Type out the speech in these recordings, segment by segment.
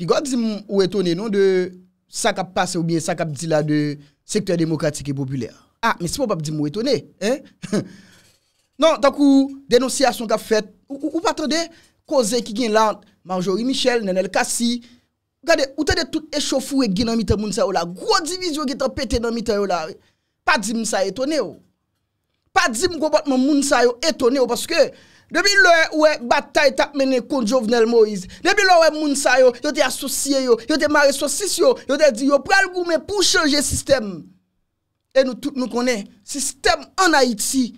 Pi gwa di m ou etone non de sakap pase ou miye sakap di la de sektor demokratik e popüler. Ha, ah, mi si pou pa di m ou etone. Non, takou denosyasyon ka fèt, ou patre de, koze ki gen lan, manjouri Michel, nenel Kassi, gade, ou tade tout e chofou e gin nan mitè mounsa yo la, gwa di vizyo ki tan pète nan mitè yo la, pa di m sa etone yo. Pa di m gwo batman mounsa yo etone yo, paske, Debile oue batay tap mene konjovnel Moïse. Debile oue mounsa yo, yo te asosye yo, yo te mare sosis yo, yo te di yo pral goume pou chanje sistem. E nou konen, sistem an Haiti.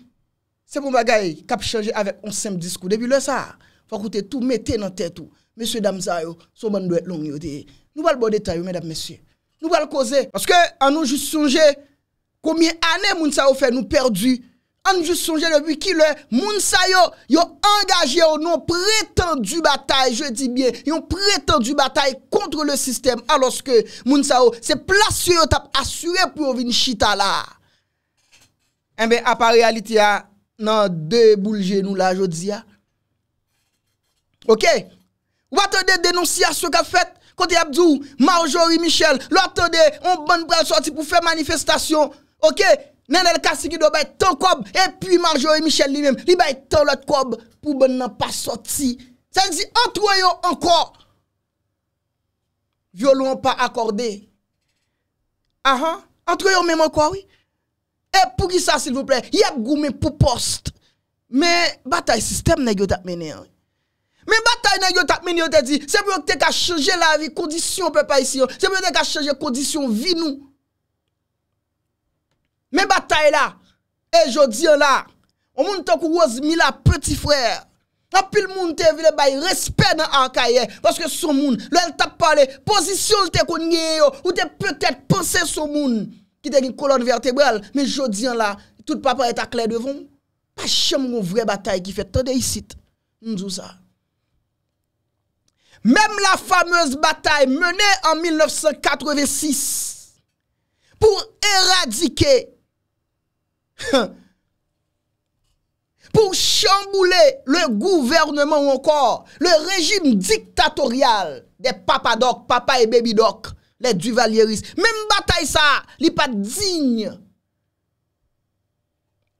Se pou bagay kap chanje avek 11 sem diskou. Debile oue sa, fwa koute tout mette nan tetou. Monsie damza yo, souman doye long yo deye. Nou bal bo detay yo, mèdap monsie. Nou bal koze. Paske an nou jousi chanje, komye anè mounsa yo fè nou perdu. Anjou sonje de wikile, mounsa yo, yo angaje yo nou prétendu batay, je di bien, yo prétendu batay kontre le sistem, aloske mounsa yo se plasye yo tap asyre pou ouvi nchita la. Enbe, eh apare alitya, nan deboulje nou la, jo dizia. Ok? Wate de denonsiya sou ka fet kote Abdou, Marjorie, Michel, lote de, on ban pral sorti pou fe manifestasyon, ok? nan el kasi ki do bay tan kob, epi manjou e michel li men, li bay tan lot kob, pou ben nan pa soti, sa yon si antwoyon anko, violon pa akorde, aha, antwoyon men manko awi, epi pou ki sa sil vople, epi goumen pou post, men batay sistem negyo tap mene, men batay negyo tap mene yo te di, se pou yo te ka chanje la vi, kondisyon pe pa isi yo, se pou yo te ka chanje kondisyon vi nou, Men batay la, e jodi an la, o moun tan kou ozmi la, peti frè, nan pil moun te vile bay, respè nan ankaye, baske sou moun, lò el tap pale, pozisyon te kou nye yo, ou te petèt ponsè sou moun, ki te gin kolon vertebral, men jodi an la, tout papa et akle devon, pa chèm goun vwè batay ki fè, tè de yisit, moun zou sa. Mem la famez batay, menè an 1986, pou eradike, Pou chamboule le gouvernement ou ankor Le rejim diktatorial De papa dok, papa e bebi dok Le duvalieris Mem batay sa, li pat zigne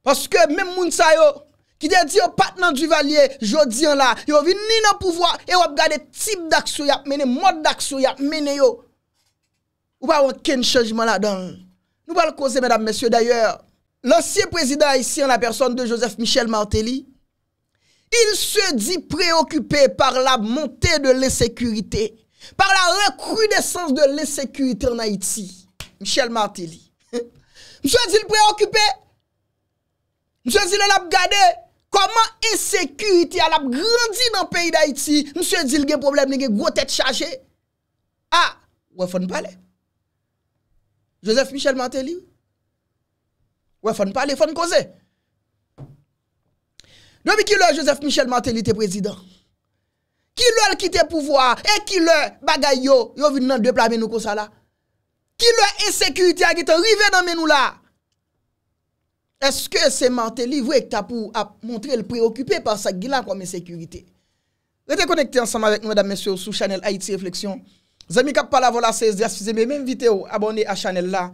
Paske mem moun sa yo Ki de di yo oh, pat nan duvalier Jodi an la, yo vin ni nan pouvo E yo ap gade tip daksou yap mene Mod daksou yap mene yo Ou pa wan ken chanjman la dan Nou pa l kose medan mesyo dayor lansye prezident a isi an la person de Joseph Michel Martelly, il se di preokupé par la monté de l'esekurité, par la rekrudescence de l'esekurité an Haiti, Michel Martelly. Mse di l'preokupé, mse di l'an ap gade, koman esekurité an ap grandi nan peyi d'Haïti, mse di l gen probleme gen gen gwo tèt chaje, a, ah, wè fò n'pale. Joseph Michel Martelly ou? Wè fòn pale, fòn koze. Nwè bi ki lè Joseph Michel Martelly te prezident? Ki lè l'kite pouvoi? E ki lè bagay yo? Yo vin nan depla menou ko sa la? Ki lè e-sekuriti a giton? Rive nan menou la? Eske se Martelly vwe kta pou ap montre l'preokupé par sa gilan kwa mè sekuriti? Lè te konekte ansanm avèk nou edan mèsyò sou Chanel Haïti Reflexyon. Zemikap pala vola 16 di asfize mè mèm video abonè a Chanel la.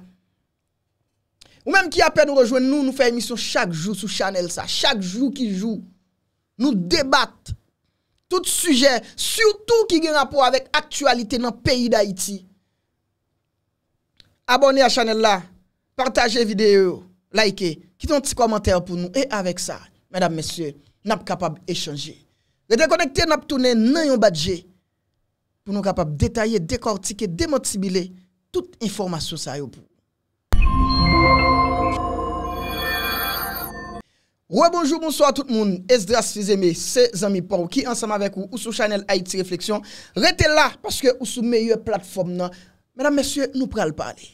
Ou menm ki apè nou rejwen nou, nou fè emisyon chak jou sou chanel sa, chak jou ki jou. Nou debat tout sujet, surtout ki gen rapor avèk aktualite nan peyi da iti. Abone a chanel la, partaje videyo, like, kiton ti komantè pou nou. E avèk sa, mèdame, mèsyè, nap kapab e chanje. Le dekonekte nap toune nan yon badje pou nou kapab detaye, dekortike, demotibile tout informasyon sa yo pou. Rebonjou mounso non? a tout moun, es dras fizeme se zami porou ki ansam avek ou ou sou chanel Haïti Reflexyon rete la paske ou sou meyye platform nan Mèdam mèsyou nou pral pale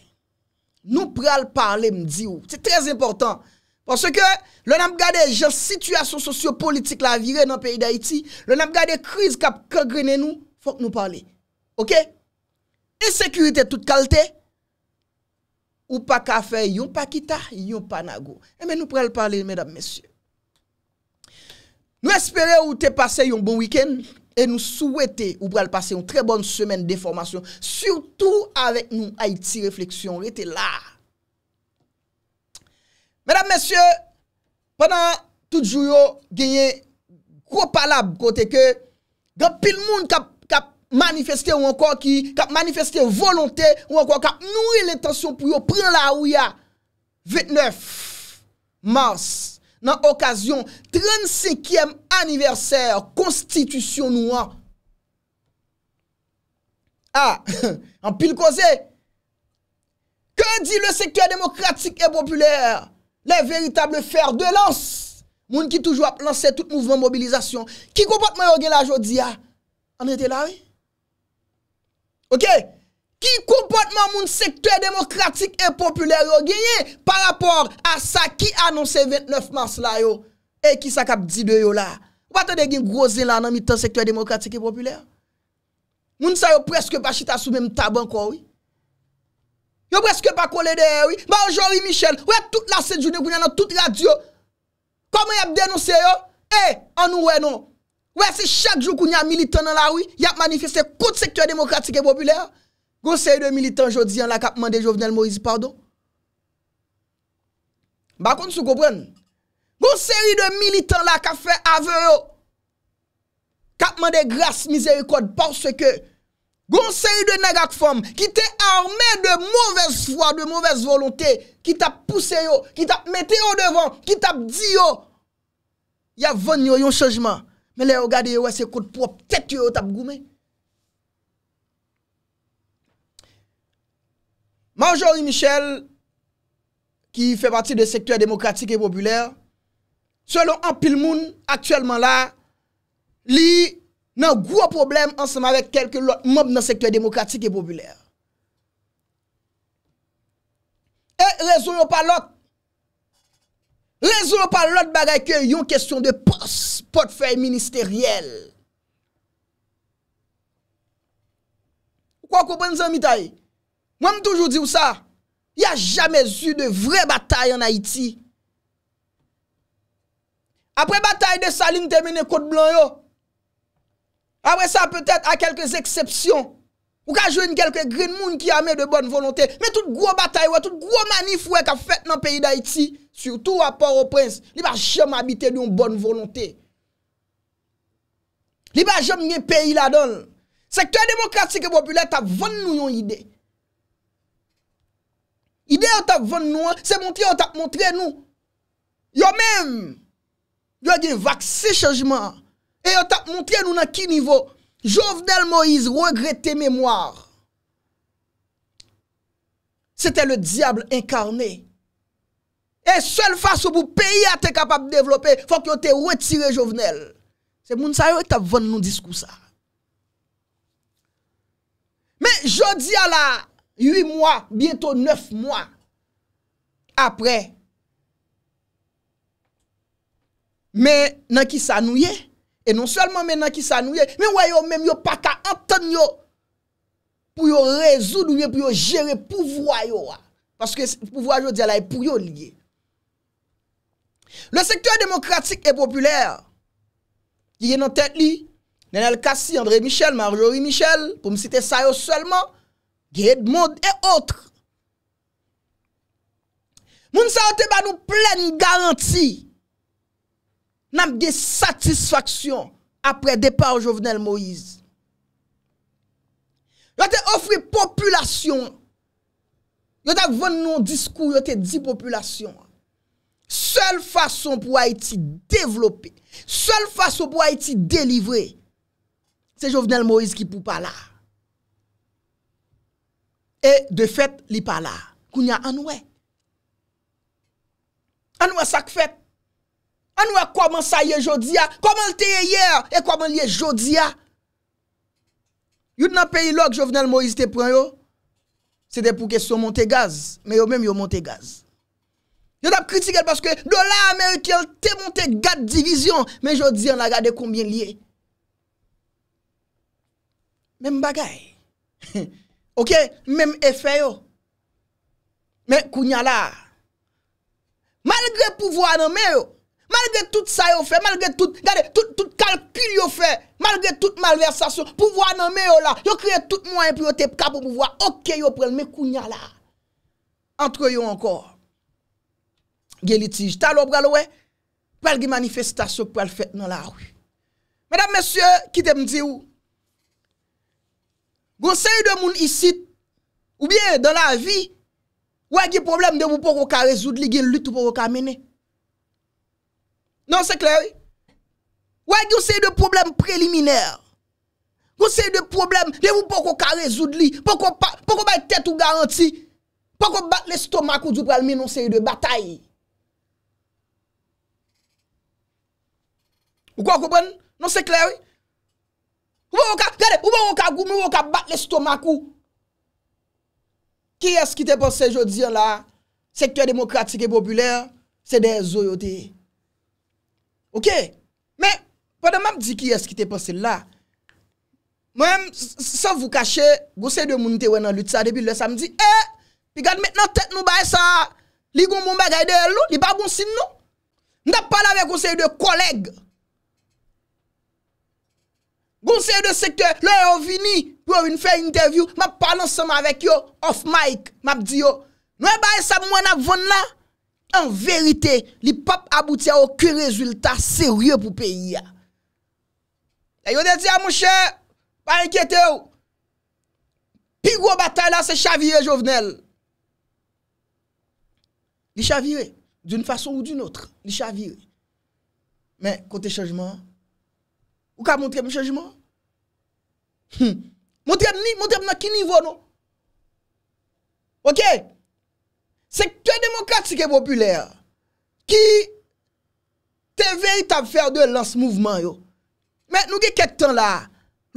Nou pral pale mdi ou, se trez importan Pase ke lè nam gade jen situasyon sosyo politik la vire nan peyi d'Haïti Lè nam gade kriz kap kagrenen nou, fok nou pale Ok? E sekurite tout kalte Ok? Ou pa kafe, yon pa kita, yon pa nago. E men nou prel pale, mèdame, mèsye. Nou espere ou te pase yon bon wiken, e nou souwete ou prel pase yon tre bon semen de formasyon, surtout avek nou haiti refleksyon, ou ete la. Mèdame, mèsye, pwana tout jou yo genye, kwo palab kote ke, gen pil moun kap palab, Manifeste ou ankon ki, kap manifeste volonté, ou ankon kap nouye l'intensyon pou yo, pren la ou ya. 29 mars, nan okasyon 35e aniverser, konstitusyon nou an. Ha, ah, an pil koze, ke di le sektor demokratik e populer? Le veritable fer de lans, moun ki toujou ap lanse tout mouvment mobilizasyon. Ki kompote mwen yo gen la jodi ya? An ete la ouye? Ki kompontman moun sektor demokratik e popüler yo genye Par apor a sa ki anonsen 29 mars la yo E ki sa kap di de yo la Wata de gen grozin la nan mitan sektor demokratik e popüler Moun sa yo preske pa chita sou menm taban kwa we Yo preske pa kole de e we Banjori Michel Ou e tout la sejounen kwenye nan tout radio Kwa mwenye m denonsen yo E anounwe nou Ouè se chak jou kou nyan militant nan la ouy, yap manifeste kout sektour demokratik e popüler, goun seri de militant jodi an la kapman de Jovenel Moïse Pardo, bakon sou koupren, goun seri de militant la kapfe ave yo, kapman de Grasse Misericorde, porswe ke goun seri de negak fom, ki te arme de mouves fwa, de mouves volonté, ki te ap pousse yo, ki te ap mete yo devan, ki te ap di yo, yap ven yo yon chanjman, Mè lè yo gade yo wè se kout pou wè ptèk yo yo tap gou mè. Manjou Ri Michel, ki fè pati de sektour demokratik e popüler, selon Anpil Moun, aktuellement là, li nan gwo problem ansèm avèk kelke lòt mob nan sektour demokratik e popüler. E, rezon yo pa lòt, Rezo pa lot bagay ke yon kestyon de post, potfey ministeriyel. Ou kwa koupen zan mi tay? Mwa m toujou di ou sa, ya jamez yu de vre batay an Haiti. Apre batay de saline temene kote blan yo. Awe sa petet a kelke zeksepsyon. Ou ka jwen kelke green moon ki yame de bonn volonté. Me tout gwo batay wè, tout gwo manif wè ka fèt nan peyi d'Haiti. Soutou wapor ou prens, li ba jom habite li yon bonn volante. Li ba jom yon peyi la don. Sektor demokratik e popule tap voun nou yon ide. Ide yon tap voun nou an, se montre yon tap montre nou. Yon men, yon gen vakse chanjman. E yon tap montre nou nan ki nivou. Jouvenel Moïse, regrette mèmoire. Sete le diable inkarné. E sel fasyou pou peyi a te kapap developpe, fòk yo te wetire jovenel. Se moun sa yo e tap von nou diskous sa. Me jodi a la, 8 mwa, bieto 9 mwa, apre, me nan ki sa nou ye, e non selman me nan ki sa nou ye, me wè yo men yo pata anton yo, pou yo rezoun yo, pou yo jere pou vwa yo a. Paske pou vwa jodi a la e pou yo liye. Le sektor demokratik e popüler ki gen nan tèt li, Nenel Kassi, André Michel, Marjorie Michel, pou msite Sayo seulement, Gede Monde et autres. Moun sa yote ban nou plèn garanti nam gen satisfaksyon apre depa ou Jovenel Moïse. Yote ofri popülasyon yote avon nou diskou, yote di popülasyon Sèl fason pou a iti Devlopè Sèl fason pou a iti delivre Se Jovenel Moïse ki pou pala E de fèt li pala Koun ya anwè Anwè sak fèt Anwè kouman sa ye jodia Kouman lte ye yer E kouman liye jodia You nan peyi lòk Jovenel Moïse te pren yo Se de pou kesyon monte gaz Me yo men yo monte gaz Yo dap kritikel paske do la Amerikel te monte gade divizyon. Men jodi an la gade koumye liye. Mem bagay. Ok, mem efè yo. Men kounya la. Malgre pouvo ananme yo. Malgre tout sa yo fè. Malgre tout, gade, tout kalkil yo fè. Malgre tout malversasyon. Pouvo ananme yo la. Yo kreye tout mwen priyote pka pou mouvo a. Ok yo prel, men kounya la. Antre yo ankor. Gye litij talo bralowe, pral gye manifestasyon pral fèt nan la wè. Mèdam mèsyè, ki te mdzi ou, gwen se yu de moun isit, ou bie, dan la vi, wè gye problem de wou poko ka rezoud li, gwen lüt ou poko ka mène. Nan se kleri, wè gye ou se yu de problem preliminèr, gwen se yu de problem de wou poko ka rezoud li, poko bèk tèt ou garanti, poko bèk lè stoma kou djou pral mè nan se yu de batayi. Mwen kwa koupen, nou se klerwi? Mwen waka, gade, mwen waka, goum, mwen waka, bat le stomak ou. Ki eski te pose se jodi an la? Sektor demokratik e popüler, se de zo yo te. Ok? Men, wade mam di ki eski te pose la? Mwen, sa vou kache, gosey de mounite wè nan lutsa debi lè samdi, e, pi gade men nan tek nou bay sa, li goun mounbe gade loun, li bagoun sin nou. Nda pal ave gosey de koleg. Gounse yon de sekte, lè yon vini, lè yon vini fè yon interview, mè pal ansèm avèk yo, off-mic, mè ap di yo. Nouè bè yon sab mwen ap voun la, an verite, li pap abouti a ouke rezultat serye pou peyi ya. Lè yon de ti a mouchè, mè an enkyete yo. Pi gwo batay la se chavire jovenel. Li chavire, doun fason ou doun outre, li chavire. Mè, kote chanjman, Ou ka montre m chanjman? Hmm. Montre m nan ki nivou nou? Ok? Sektor demokratik e popüler ki te vey ta fèr de lans mouvman yo. Mè nou ge ket tan la,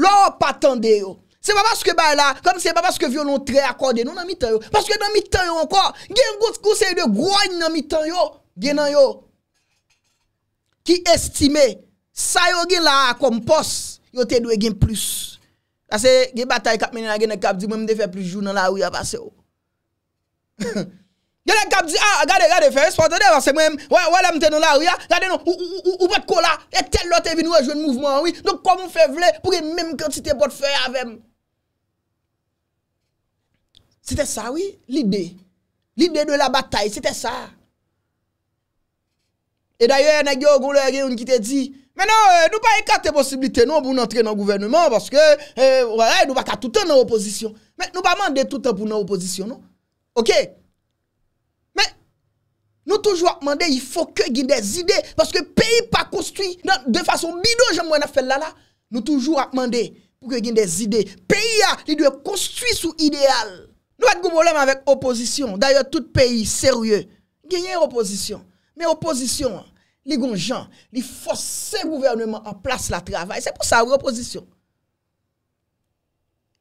lò patande yo. Se babas ke bay la, kan se babas ke vyonon tre akorde nou nan mi tan yo. Paske nan mi tan yo anko, gen gous kousey de groy nan mi tan yo, gen nan yo ki estime yo. Sa yo gen la akompos, yo ten do e gen plus. Ase gen batay kap meni la gen e kap di mwen mde fe plujou nan la ou ya pase ou. Gen e kap di, a, ah, gade gade fe, espo ante de vase mwen mte nan la ou ya, gade nou, ou ou ou ou ou bat kola, e tel lote vini ou a jwen mouvman ou, nou komon fe vle pou gen meni kante te pot fe avem. Sete sa ou, lide. Lide do la batay, sete sa. E dayo ene gyo goun la gen yon ki te di, Men euh, nou, nou pa ekate posibilite nou pou nou antre nan gouvernement. Paske, euh, nou pa ka toutan nan oposisyon. Men, nou pa mande toutan pou nan oposisyon nou. Ok? Men, nou toujou ak mande, yifo ke gine des ide. Paske, peyi pa konstwi. De fason bidou jen mwen a fèl lala. Nou toujou ak mande pou ke gine des ide. Peyi a, ah, li dwe konstwi sou ideal. Nou pa gouboulèm avèk oposisyon. D'ayot, tout peyi, seryè. Ginyè oposisyon. Men oposisyon an. li gon jan, li fos se gouvernement an plas la travay, se pou sa reposisyon.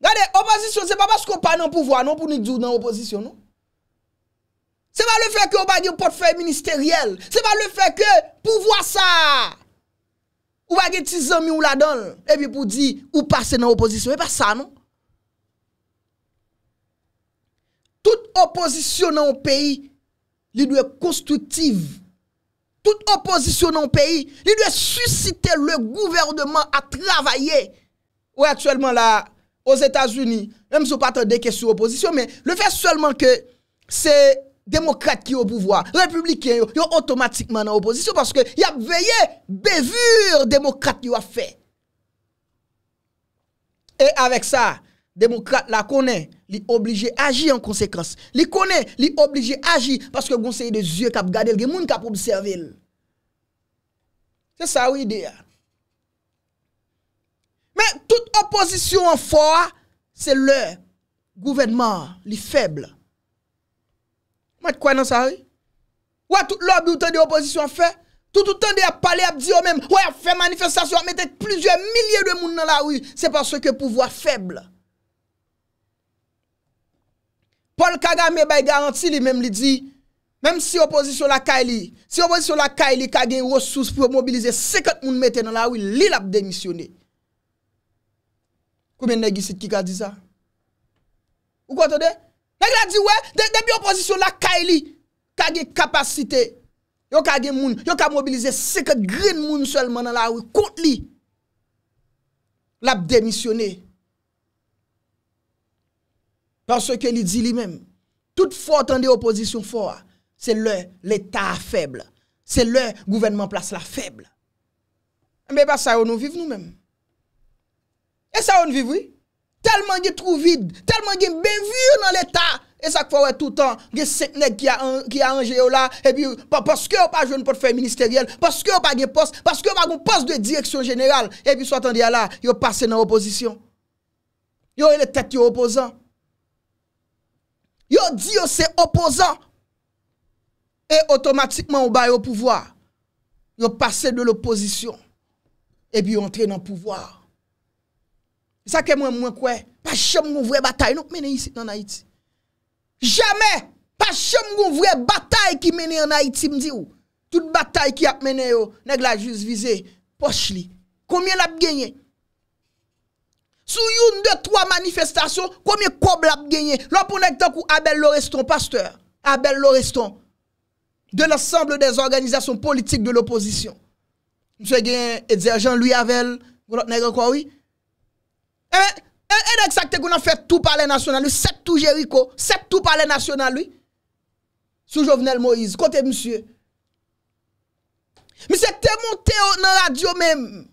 Gade, oposisyon se pa bas kou pa nan pouvoa, nan pou ni djou nan oposisyon nou. Se pa le non, non. feke ou bagi ou potfe ministeriel, se pa le feke pouvoa sa, ou bagi ti zami ou la don, epi pou di ou pase nan oposisyon, se pa sa nou. Tout oposisyon nan ou peyi, li nou e konstrutiv, toute opposition dans le pays, il doit susciter le gouvernement à travailler. Ou actuellement là, aux États-Unis, même si on pas des questions opposition, mais le fait seulement que c'est démocrate qui est au pouvoir, républicain, ils automatiquement dans opposition parce que y a veillé bévure démocrate qui a fait. Et avec ça, Demokrate la konen, li oblige agi en konsekans. Li konen, li oblige agi, paske gonseye de zye kap gade lge, moun kap obseve l. Se sa ou ide ya. Men, tout oposisyon fwa, se le gouvenman li feble. Mwen kwenan sa ou? Ou a tout lobby ou tende oposisyon fe? Tout ou tende a pale ap di ou men, ou a fe manifestasyon, mette plizye milye de moun nan la ou, se pa sou ke pouvoi feble. Pol kaga me bay garanti li menm li di, menm si opozisyon la kaili, si opozisyon la kaili kage yon sos pou mobilize sekat moun meten an la ou, li lap demisyone. Kou men negi sit ki ka di za? Ou kwa to de? Negi la di we, demi opozisyon la kaili kage kapasite, yon kage moun, yon ka mobilize sekat grin moun selman an la ou, kout li lap demisyone. Dans se ke ni di li mem, tout fote an de oposisyon fote, se lè l'Etat fèble, se lè gouvernement place la fèble. Mè pa sa yo nou viv nou mem. E sa yo nou viv wè? Telman gen trou vide, telman gen benvure nan l'Etat, e sak fote tout an, gen sèknek ki a anje yo la, e pi, paske yo pa joun pou fè ministeriel, paske yo pa gen pos, paske yo pa goun pos de direksyon general, e pi sou atan di ala, yo pase nan oposisyon. Yo e le tèt yo oposan. Yo di yo se opozan. E otomatikman ou baye ou pouvoar. Yo pase de l'opozisyon. E bi yon tre nan pouvoar. Sa ke mwen mwen kwe? Pa chem mwen vwe batay nou mene yisi nan Haiti. Jamen! Pa chem mwen vwe batay ki mene nan Haiti mdi ou. Tout batay ki ap mene yo neg la jus vize poch li. Koumye lap genye? Sous une, de trois manifestations, combien de cobbles a gagné? L'on est tant Abel Loreston, pasteur. Abel Loreston. De l'ensemble des organisations politiques de l'opposition. Monsieur Gagné, Edzer Jean-Louis Avel, vous l'avez quoi, oui? Eh bien, et exact qu'on a fait tout par les national, c'est tout Jericho, c'est tout par les national, lui. Sous Jovenel Moïse, côté monsieur. Monsieur, t'es monté dans la radio même.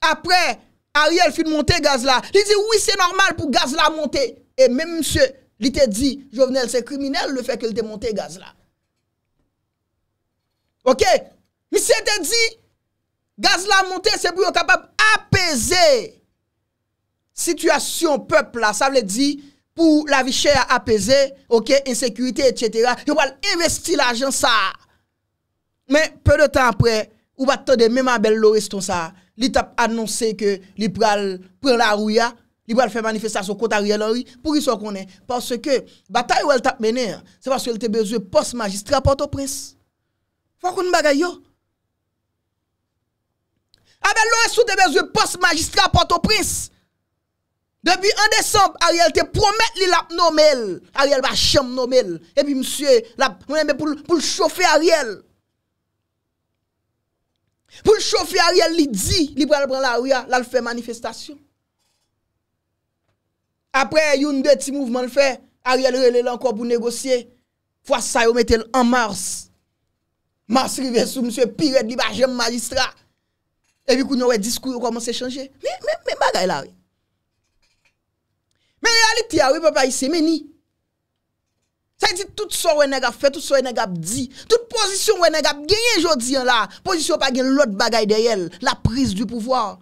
Après, Ariel fi de monte gaz la. Li di, oui, se normal pou gaz la monte. E men msye li te di, jovenel se kriminel le fek il te monte gaz la. Ok? Msye te di, gaz la monte se pou yo kapab apese situasyon pep la. Sa vle di, pou la vi chè apese, ok, insekurite, etc. Yo wale investi la jen sa. Men, peu de tan pre, ou bat to de mèman bel loriston sa. li tap annonsè ke li pral pran la rouya, li pral fè manifestasyon konta riyal ori, pou ki sou konen. Parce ke, batay wèl tap menè, se parce wèl te bezwe post-magistra port-au-prins. Fokoun bagay yo. Avel lò esou te bezwe post-magistra port-au-prins, debi 1 décembre, a riyal te promet li lap nomel, a riyal va chanm nomel, e bi msye lap mwenè mè pou l'chofè a riyal. Pou l'chofi Ariel li di, li pran pran la ouya, la l'fè manifestasyon. Apre yon deti mouvman l'fè, Ariel rele lanko pou negosye, fwa sa yo metel an Mars. Mars rive sou mswe Piret li bajem magistra. E vi koun yo e wè diskou yo koman se chanje. Me bagay la ouye. Me reality a ouye, papa, yi se meni. Sa yi di tout so wè nega fè, tout so wè nega bdi. Pozisyon wè nè gap genye jodi an la, pozisyon pa gen lòt bagay de yèl, la priz di pouvoar.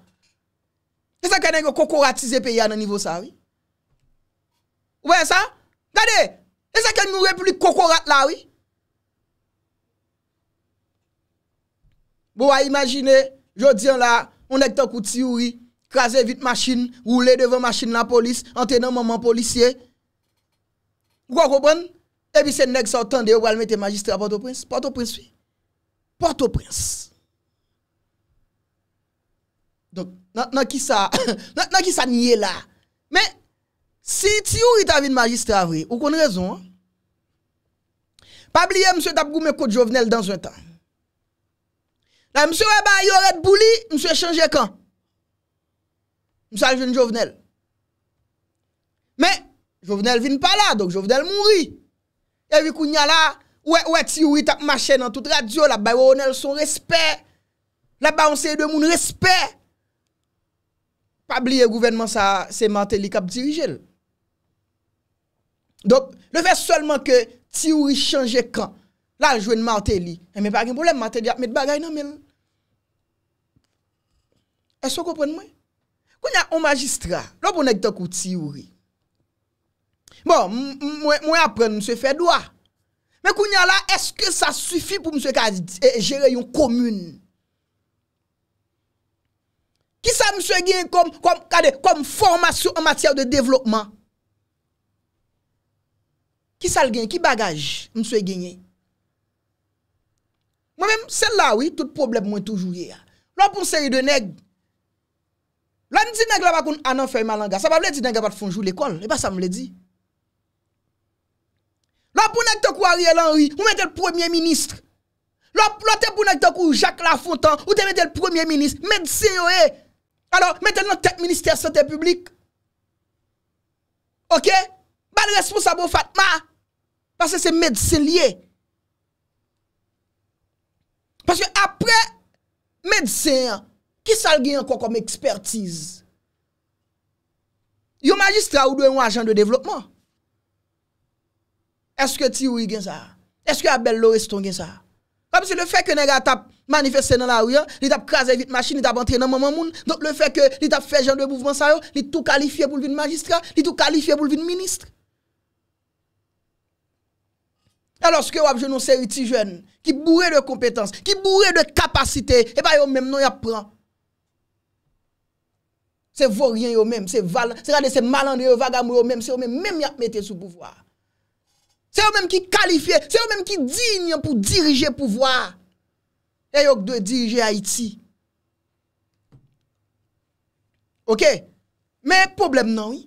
E sa kè nè yon kokoratize pe yè an an nivou sa, wè? Wè sa? Gade, e sa kè nè yon repri kokorat la, wè? Bo wè imagine jodi an la, yon ek to kouti wè, krasè vit machin, woulè devan machin la polis, an tè nan maman polisye. Wè wè koubèn? Ebi sen nek sa otan de yo walme te magistra Port-au-Prince. Port-au-Prince fi? Port-au-Prince. Donk, nan ki sa, nan ki sa nye la. Men, si ti ouri ta vin magistra avri, ou kon rezon. Pa bliye mswe tap goume kote jovenel dan zwen tan. La mswe eba yoret boulie, mswe chanje kan. Mswe aljen jovenel. Men, jovenel vin pala, donk jovenel mounri. Ewi kwenya la, we we ti ouri tap mache nan tout radio la bayonel son respè. La bayonseli de moun respè. Pabliye gouvernement sa seman telik ap dirijel. Dok, le fe solman ke ti ouri chanje kan, la aljwen man telik. Eme pa gen problem man telik ap met bagay nan men. Eso kwenye mwen? Kwenya o magistra, lopo nek tak ou ti ouri. Bon, mwen apren, mwen se fè doua. Men kou nyan la, eske sa sufi pou mwen se kajere e, yon komune? Ki sa mwen se genye kom, kade, kom formasyon an matyè ou de devlopman? Ki sa l genye, ki bagaj mwen se genye? Mwen men, sel la wè, tout problem mwen toujou yè. Lò pou mwen se yè de neg. Lò mwen se yè de neg la bakoun anan fè yon malanga. Sa pa mwen se yè de neg apat fonjou l'ekol, e pa sa mwen se yè di. La pounèk te kou Ariel Henry, ou mète l'premier ministre. La te pounèk te kou Jacques Lafontan, ou te mète l'premier ministre. Mèdise yo e. Alors mète l'notek minister santé publique. Ok? Ba l'responsabou fatma. Parce que c'est mèdise lié. Parce que apre mèdise, ki sal gen an kon kon mè expertise? Yo magistra ou doy an wajan de devlopman? Eske ti ouye gen sa? Eske a bel lor eston gen sa? Wap se le fe ke nega tap manifeste nan la ouya, li tap kraze vit machin, li tap antre nan maman moun, le fe ke li tap fe jan de bouvman sa yo, li tou kalifiye pou li vin magistra, li tou kalifiye pou li vin ministre. E lorske wap jenon seri ti jen, ki bourre de kompetans, ki bourre de kapasite, e ba yo menm nou yap pran. Se vò ryen yo menm, se rade se malan de yo vagam yo menm, se yo menm menm yap mette sou bouvwa. Se yo menm ki kalifiye, se yo menm ki dinye pou dirije pouvwa. E yo kdwe dirije Haiti. Ok, menm poublem nan wè.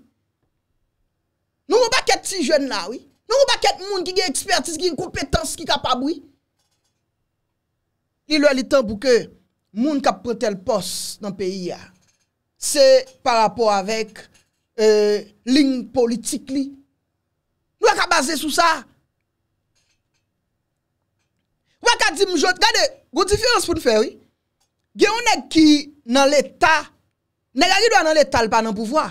Nou wè ba ket ti jwen nan wè. Nou wè ba ket moun ki gen ekspertise, ki gen koupetans ki kapab wè. Li lè li tan pou ke moun kap prote l pos nan peyi ya. Se par rapport avèk euh, lin politik li. Gwa e ka base sou sa. Gwa e ka di mjot. Gade, gouti fiwans pou nou fewi. Gye ou neg ki nan leta. Neg a gi do anan letal pa nan pouvoa.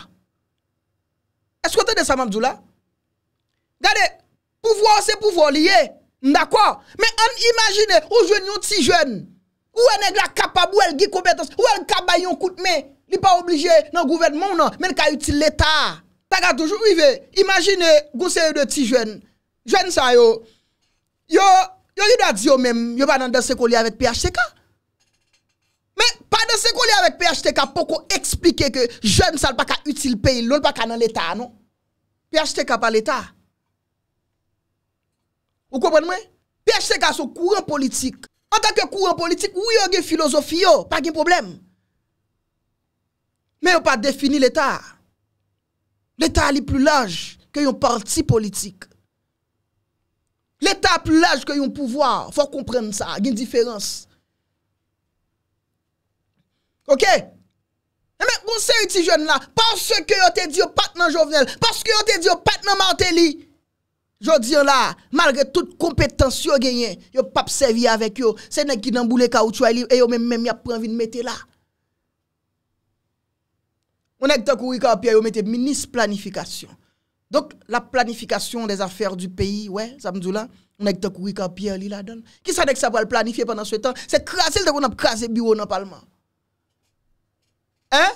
Eskote de Samandjou la. Gade, pouvoa se pouvo liye. Mdakwa. Men an imagine ou jwen yon ti jwen. Ou e neg la kapab ou el gi kompetans. Ou el kaba yon kout me. Li pa oblije nan gouvenman ou nan. Men ka yoti leta. Imagine gousè yon de ti jwen Jwen sa yon Yon yon da di yon men Yon pa nan dansè kolè avèk PHTK Men pa dansè kolè avèk PHTK Poko eksplike ke jwen sa l pa ka util pey Lol pa ka nan l etat anon PHTK pa l etat Ou kompon mwen? PHTK sou kouran politik En tak kouran politik Ou yon gen filosofi yo Pa gen problem Men yon pa defini l etat L'Etat li plou laj ke yon parti politik L'Etat plou laj ke yon pouvoar Fwa komprende sa, gen diferans Ok? Emen, kon se yon ti joun la Paske yo te di yo pat nan jovenel Paske yo te di yo pat nan manteli Joun diyon la, malge tout kompetans yo genyen Yo pap seviye avek yo Senen ki nan boule ka ou chwa li E eh, yo men men mi ap pranvi de mette la On est dans le on de ministre planification. Donc, la planification des affaires du pays, ouais, ça me dit là, on est dans le Pierre il la donne. Qui ça que ça va le planifier pendant ce temps? C'est crasé le qu'on a bureau dans Parlement. Hein?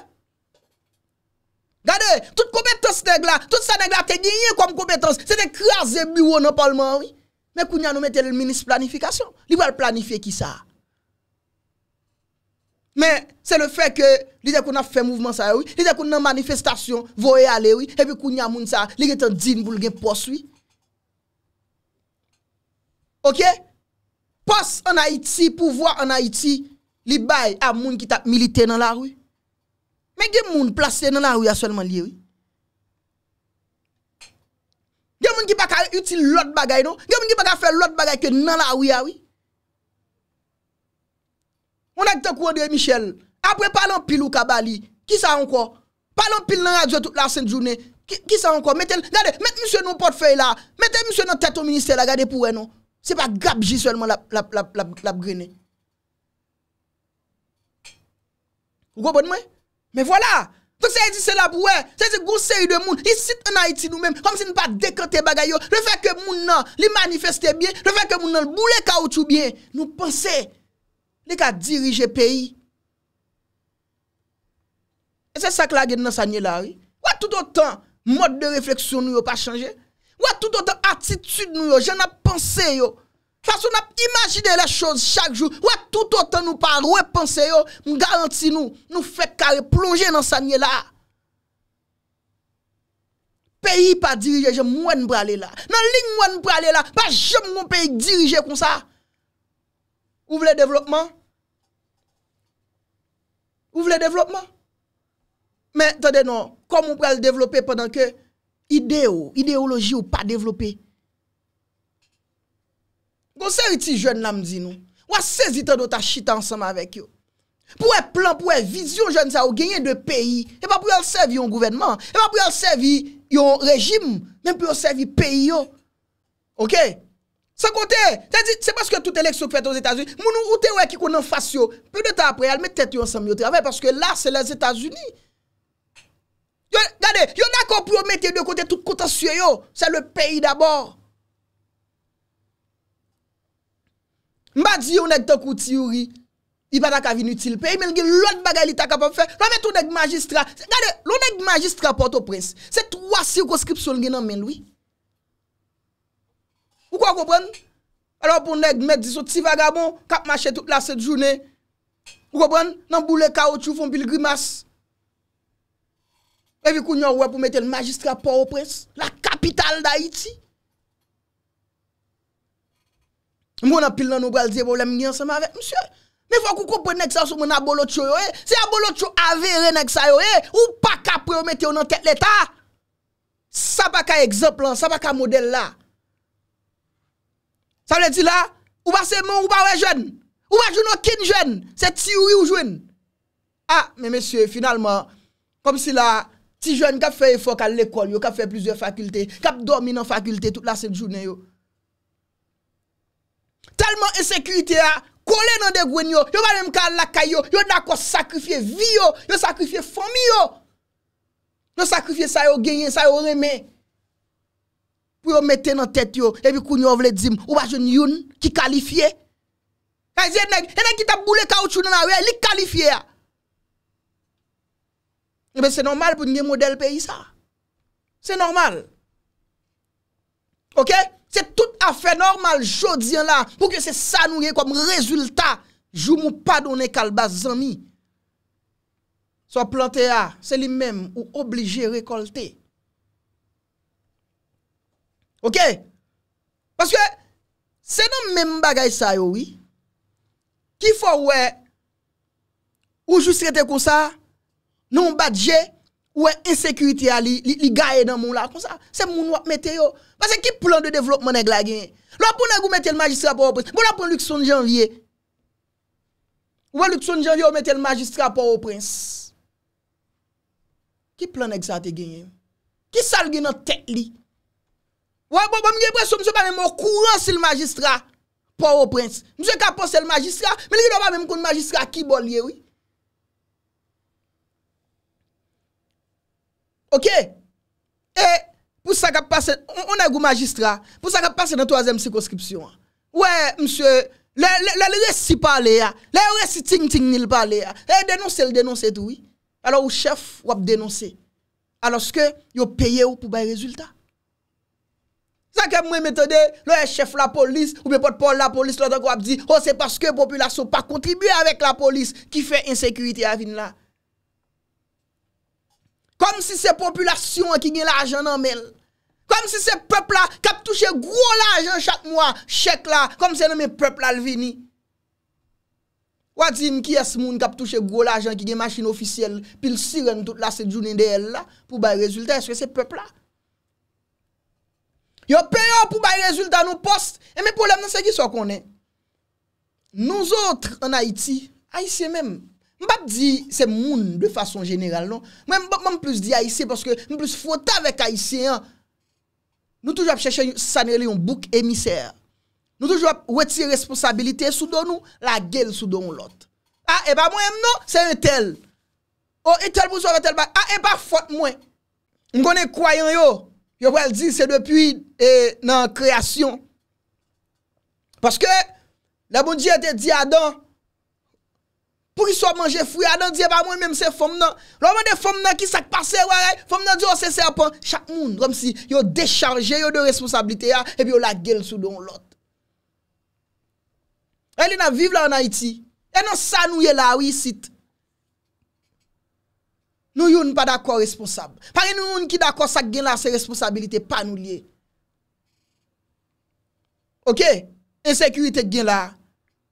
Regardez, toute compétence nèg là, tout ça nèg là t'es gagné comme compétence, c'est le bureau dans le Parlement, oui. Mais qu'on a nous le ministre planification. Il va le planifier qui ça? Men, se le fe ke li dekou na fe mouvment sa yoy, li dekou nan manifestasyon voye ale yoy, epi kou nye amoun sa li gen ten din pou li gen pos yoy. Ok? Pos anayiti, pouvo anayiti, li baye amoun ki ta milite nan la yoy. Men gen moun plase nan la yoy aswenman li yoy. Gen moun ki baka yoti lot bagay nou, gen moun ki baka fe lot bagay ke nan la yoy a yoy. Mwen ak te kou an deye Michel. Apre palan pil ou kabali. Ki sa an kon? Palan pil nan yadze tout la sèndjounè. Ki sa an kon? Mète msè nou portfey la. Mète msè nou tètou minister la. Gade pou wè non? Se pa gabji sèlman la bgrenè. Ou go bon mwen? Mè voilà. Fèk se edi se la pou wè. Se edi gouse yu de moun. I sit en Haiti nou mèm. Hòm se n pa dekote bagay yo. Le fèk ke moun nan li manifeste bie. Le fèk ke moun nan boule kaoutou bie. Nou pensey. Lè ka dirije peyi. E se sak la gen nan sa nyè la, wè tout otan, mod de refleksyon nou yo pa chanje, wè tout otan, atitude nou yo, jen ap pense yo, fason ap imagine la chose chak jou, wè tout otan nou pa repense yo, m garanti nou, nou fekare plonje nan sa nyè la. Peyi pa dirije, jen mwen brale la. Nan ling mwen brale la, pa jen mwen peyi dirije kon sa. Ou vle devlopman? Ou vle devlopman? Men, tade nou, kom ou prel devloppe pendant ke ideo, ideoloji ou pa devloppe? Gon se ou ti jwen namzi nou? Ou a sezi tade ou ta chita ansama vek yo? Pou e plan, pou e vizyon jwen sa ou genye de peyi, e pa pou yo lsevi yon gouvenman, e pa pou yo lsevi yon rejim, men pou yo lsevi peyi yo. Ok? Ok? Sa kote, tè di, se baske tout elekso prète ou Etats-Unis, moun ou ou tè wè ki konon fasyo, pè de ta apre, al mè tèt yo ansam yo travè, paske la, se lè Etats-Unis. Gade, yo na kompromete yo de kote tout kota syo yo, se le peyi d'abor. Mbè di yo nèk tan kouti yori, i bada ka vin util peyi, mè lè gil lòt bagay li ta kapap fè, mè tout nèk magistra, gade, lò nèk magistra porto pres, se trwa sirkoskripsyon gen nan men lwi. Ou kwa koupren? Alo pou neg med diso ti vagabon Kap mache tout la set jounen Ou koupren? Nan boule kao e e chou fon bilgrimas Pe vi kou nyon wap pou mete Magistra por pres La kapital da iti Mwen apil nan ou bral diye Mwen apil nan ou bral diye Mwen apil nan ou bral diye Mwen apil nan ou bral diye Mwen apil nan ou bral diye Mwen apil nan ou bral diye Sa mè di la, ou ba se moun, ou ba we jwen, ou ba jwen nou kin jwen, se ti ou i ou jwen. Ha, ah, mè mè sè, finalman, kom si la, ti jwen kap fè efok an l'ekol yo, kap fè plizè fakultè, kap domi nan fakultè, tout la sè jounen yo. Talman esekritè ya, kole nan de gwen yo, yo mè mè kal lakay yo, yo nan kon sakrifye vi yo, yo sakrifye fòmi yo. Yo sakrifye sa yo genyen, sa yo remè. pou yo mette nan tèt yo, evi koun yo avle dzim, ou wajen youn ki kalifiye. Kaj zi enek, enek ki tap boulè kawchou nan awe, li kalifiye a. Ebe eh se normal pou nye model peyi sa. Se normal. Ok? Se tout afe normal jodzien la, pou ki se sanouye kom rezultat, jou mou pa donè kalbaz zami. So a planté a, se li men ou oblige rekolté. Ok? Paske, se nan men bagay sa yo, oui, ki fwa oue, oujou srete kon sa, nan mbadeje, oue, insekuiti a li, li gaye nan moun la kon sa. Se moun wap mete yo. Paske, ki plan de devlopman ek la genye? Lwa pou nek bon, ou mette l majistra po woprense? Moun wap pou lukson janvye? Ou wap lukson janvye ou mette l majistra po woprense? Ki plan ek sa te genye? Ki sal genye nan tek li? Ouè, mwen bon, bon, mwen mwen mwen mwen kouran se l majistra Power Prince Mwen mwen kapa se l majistra Mwen mwen mwen mwen mwen kapa se l majistra kibon lye ouye Ok E, pou sa kapa se On a gou majistra Pou sa kapa se nan toazem sikoskripsyon Ouè, mwen Le resi pale a Le resi ah. ting ting nil pale a El denonse el denonse toui A lò ou chef wap denonse A lòske yo paye ou pou baye rezultat Sa ke mwen metode, lo e chef la polis, ou be pot pol la polis, lo do kwa ap di, oh se paske populasyon pa kontribuye avek la polis ki fe insekurite avin la. Kom si se populasyon ki gen la ajan anmel. Kom si se pep la kap touche gwo la ajan chak mwa, chek la, kom se nomen pep la alvini. Wadzim ki es moun kap touche gwo la ajan ki gen masin ofisyel, pil siren tout la se djounen de el la, pou bay rezultat eske se pep la. Yo pen yo pou bay rezultat nou post. Eme pou lem nan se gi sou konen. Nou zotre an Haiti. Haitien men. Mba m di se moun de fason general non. Mba m plus di Haitien. Parce ke m plus fote avek Haitien. Nou toujwap cheshen sanel yon bouk emisè. Nou toujwap weti responsabilite. Soudo nou la gel soudo ou lot. Ah, A eba mwen m nou se utel. Ou oh, utel bousou avetel ba. A ah, eba fote mwen. M konen kwayan yo. Yo wèl di se depi nan kreasyon. Paske la bon di ete di adan. Pou ki so manje fwou, adan di e ba mwen mèm se fom nan. Lò mwen de fom nan ki sak pase wè, fom nan di yo se serpon. Chak moun, ròm si yo dechange yo de responsabilite ya, ah, epi yo la gel sou don lot. Elè nan vive la an Haiti, elè nan sanouye la wè yisit. Nous sommes pas d'accord responsable. Par nous qui d'accord ça gagne là c'est responsabilité pas nous lié. OK Insécurité gagne là.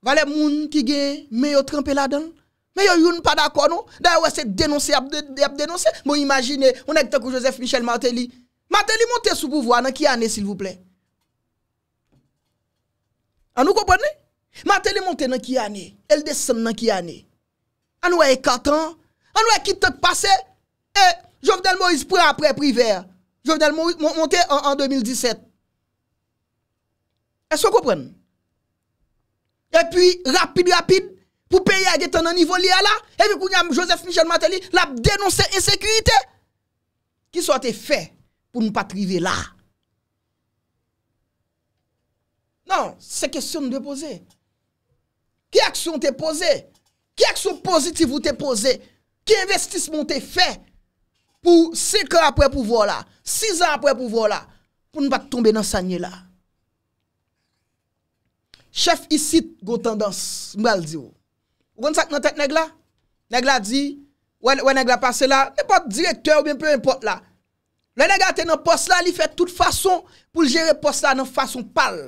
Valait moun qui gagne? mais yo trempé là-dedans. Mais yon pas d'accord non. D'ailleurs c'est dénoncé dénoncer. Bon imaginez, on est avec Joseph Michel Martelly. Martelly monte sous pouvoir dans qui année s'il vous plaît An ah, nous comprenez Martelly monte dans qui année Elle descend dans qui année An ouais 4 ans An wè ki tèk pase, e Jovenel Moïse prè apre priver. Jovenel Moïse monte an 2017. E so koupren? E pi rapide rapide, pou peye agè tan an nivoli ala, e vi kounyam Joseph Michel Matali, lap denonsè esekurite, ki sou atè fè pou nou patrive la. Nan, se kèsyon nou te pose. Ki aksyon te pose? Ki aksyon pozitif nou te pose? Ki investis moun te fe pou 5 an apre pou vò la, 6 an apre pou vò la, pou nou bat tombe nan sanyè la. Chef isit goutan dans mbal diyo. Woun sak nan tek neg la? Neg la di? Wè neg la pase la? Epo direkter ou mwen pwè import la. Le neg la te nan pos la, li fe tout fason pou jere pos la nan fason pal.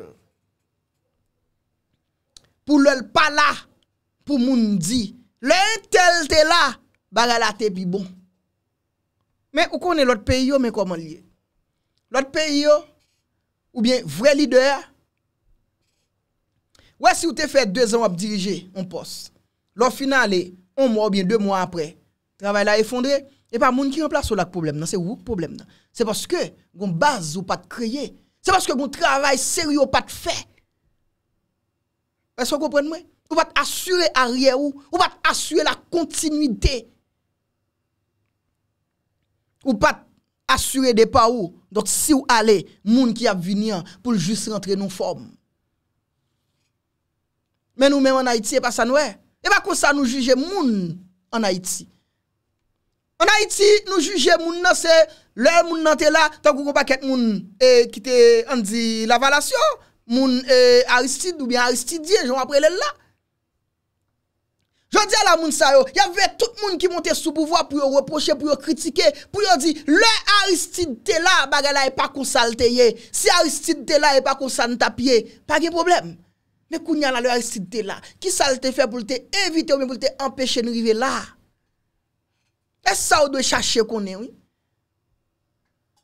Pou lel pal la, pou moun di. Le intel te la. Baralate pi bon. Men, ou konen lot peyo men koman liye? Lot peyo, ou bien vre lider, wè si ou te fè dwe zan wap dirije, on pos. Lò final e, on mò ou bien dwe mò apre, travè la efondre, e pa moun ki rempla sou lak problem nan, se wouk problem nan. Se paske, goun baz ou pat kreye, se paske goun travè seryo pat fè. Wè so koupèn mwen? Ou pat asyre a rye ou, ou pat asyre la kontinuité, Ou pa asyre de pa ou. Dok si ou ale, moun ki ap vini an pou l'jus rentre nou form. Men nou men an Haiti e pa sa nou e. E ba konsa nou juje moun an Haiti. An Haiti nou juje moun nan se, lè moun nan te la, tan kou kou pa ket moun ki te an di la valasyon, moun Aristide ou bien Aristide jean apre lè la. Yo di ala moun sa yo, ya ve tout moun ki monte sou pouvoa pou yo reproche, pou yo kritike, pou yo di le aristide te la baga la e pa konsalte ye. Si aristide te la e pa konsalte tapye, pa gen problem? Me kou nyan la le aristide te la, ki salte fe pou lte evite ou men pou lte empeshe nou rive la. E sa ou do chashe konen ou?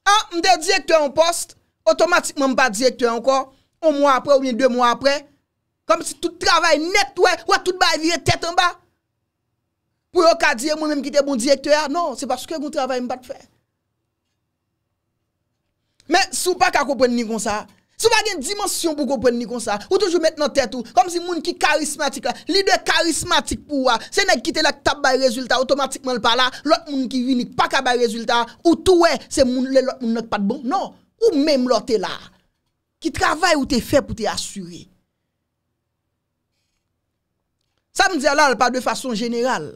An ah, mde direktor an post, otomatikman mba direktor an kon, an mwa apre ou mwen dwe mwa apre, kom si tout travay net wè, wè tout bavire tet an ba, e Pou yo ka diye moun mèm ki te bon direktor ya? Ah non, se pa sou kèk moun travay mpa te fè. Mè, sou pa kakopwen ni kon sa. Sou pa gen dimensyon pou kopwen ni kon sa. Ou toujou mèt nan tèt ou. Kom si moun ki karismatik la. Lide karismatik pou wa. Se nèk ki te lèk tabay rezultat, otomatikman l pa la. Lòk moun ki vinik pakabay rezultat. Ou tou wè, se moun lèk lòk moun lèk pat bon. Non, ou mèm lòk te la. Ki travay ou te fè pou te asuri. Sa mèm diye lèk lèk pa de fason general.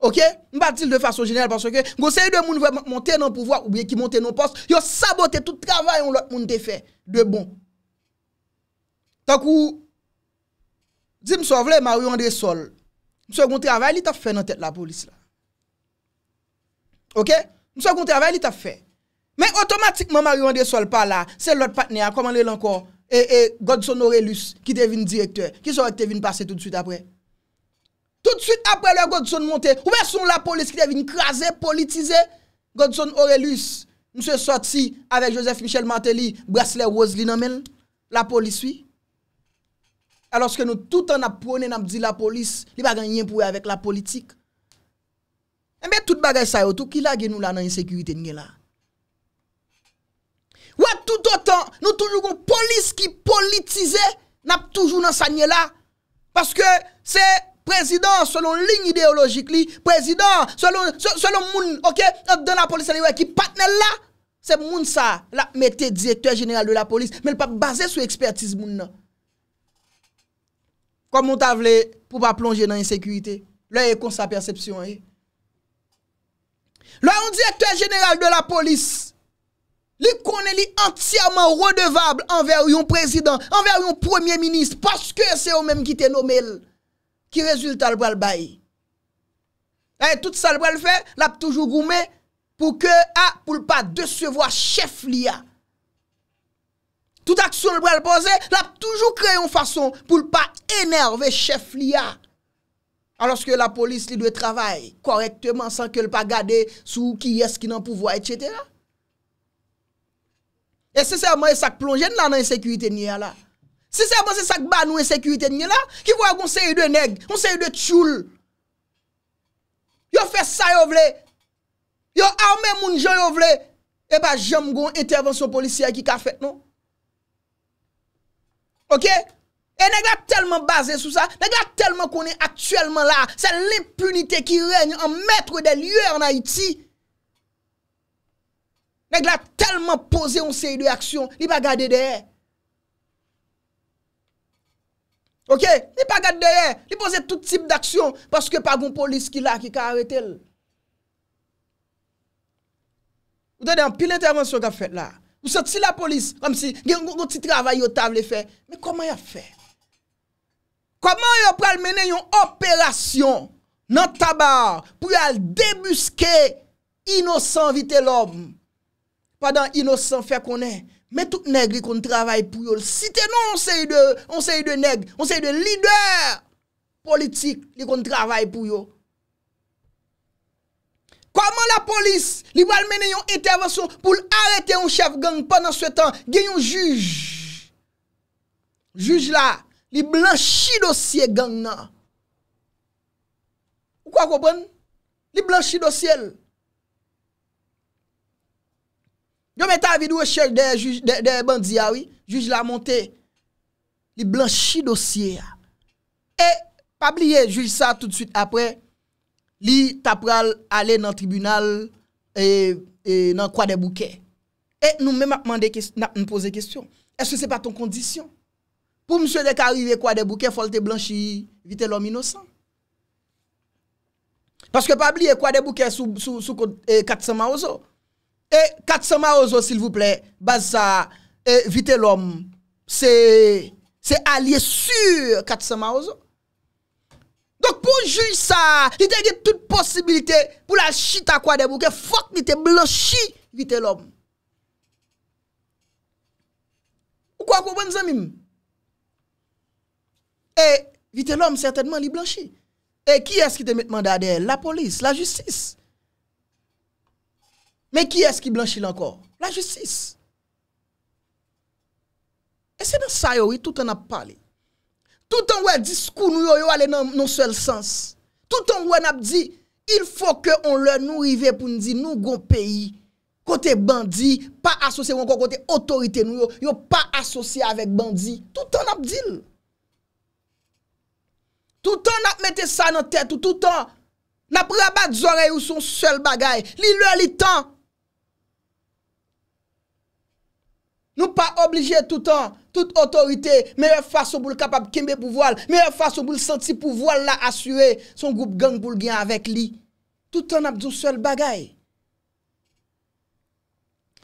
Ok? M pa til de fason genel panso ke m gosey de moun vè montè nan pouvoa ou bè ki montè nan post, yo sabote tout travè yon lot moun te fè. De bon. Takou, di m so vle, m a rou andre sol. M so goun travè, li ta fè nan tèt la polis la. Ok? M so goun travè, li ta fè. Men otomatikman m a rou andre sol pa la, se lot patne a, koman lè lankon, e Godson Orelus ki devine direktè, ki so vle te vine passe tout de suite apre. tout suite apre lè Godson monte, oube son la polis ki devin krasè, politize, Godson, Aurelus, mse sorti, avek Joseph Michel Martelly, Brasler, Wosley nan men, la polis wè. A lorske eh nou tout an ap prone, nan ap di la polis, li bagay nye pouè avèk la politik. Mbe tout bagay sa yo, tout ki la genou la nan yon sekurite nye la. Ouwe tout an tan, nou toujou kon polis ki politize, nan ap toujou nan sa nye la. Paske se, Prezident, selon lign ideologik li, prezident, selon moun, ok, dan la polis li, wè ki patnen la, se moun sa, la mette direktor jeneral de la polis, mèl pa base sou ekspertise moun nan. Kwa moun ta vle pou pa plonje nan yon sekwite, lè yon kont sa persepsyon, yon. Lè yon direktor jeneral de la polis, li konen li entyaman rodevab anver yon prezident, anver yon premier ministre, paske se ou mèm ki te nomel. qui résultat le bral Et eh, tout ça le bral fait, l'a toujours goumé pour que ah pour pas décevoir chef lia. Tout action le bral poser, l'a toujours créé une façon pour pas énerver chef lia. Alors que la police lui doit travailler correctement sans que le pas garder sous qui est-ce qui n'en pouvoir etc. Et c'est ça moi ça plonge dans l'insécurité là. Si se bon se sak ba nou en sekurite nye la, ki vwa konseyi de neg, konseyi de tchoul. Yo fè sa yo vle, yo arme moun jen yo vle, e ba jem goun intervensyon polisiya ki ka fèt non. Ok? E neg la telman base sou sa, neg la telman konen aktuelman la, se l'impunite ki reng en metre de lye en Haiti. Neg la telman pose konseyi de aksyon, li ba gade de e. Ok, ni pa gade deye, ni pose tout tip d'aksyon, paske pa goun polis ki la ki ka arete l. Ou dene, an pil intervansyon ka fet la. Ou soti la polis, kome si gen goun ti travay yo tab le fe. Men koman ya fe? Koman yo pral mene yon operasyon nan tabar, pou yal debuske inosan vite l om? Pa dan inosan fe konen. Mè tout neg li kon travay pou yo. Site non onseye de neg. Onseye de lider politik li kon travay pou yo. Koman la polis li wal mene yon intervensyon pou l'arete yon chef gang panan sou etan gen yon juj. Juj la. Li blanchi dosye gang nan. Ou kwa kopan? Li blanchi dosye gang nan. Yo metan video e chech de eband ziyawi, juj la monte, li blan chi dosye a, e pa bliye juj sa tout de suite apre, li tapral ale nan tribunal, e, e, nan kwa de bouke, e nou mèman mende, nan mwen pose kestyon, eske se pa ton kondisyon? Pou msè de ka arrive kwa de bouke, folte blan chi vite lom inosan? Paske pa bliye kwa de bouke, sou katsen ma ozo, E katsama ozo silvouple, baza, e vite lom, se alye sur katsama ozo. Dok pou ju sa, ti te de tout posibilite pou la chita kwa debu, ke fok ni te blanchi, vite lom. Ou kwa kou bon zemim? E vite lom certainman li blanchi. E ki eski te met mandade? La polis, la justis. men ki es ki blanchi lankor? La justice. E se nan sa yo, tout an ap pale. Tout an wè diskou nou yo, yo ale nan sel sens. Tout an wè nap di, il fò ke on lè nou rive pou nou di nou gon peyi, kote bandi, pa asosye wanko kote otorite nou yo, yo pa asosye avèk bandi. Tout an ap dil. Tout an ap mette sa nan tet ou, tout an ap rabat zore yo son sel bagay, li lè li tan. Nou pa oblije tout an, tout otorite, meye fwa sou bou l kapab kimbe pou voal, meye fwa sou bou l senti pou voal la asye, son goup gang pou l gen avèk li. Tout an ap di sou el bagay.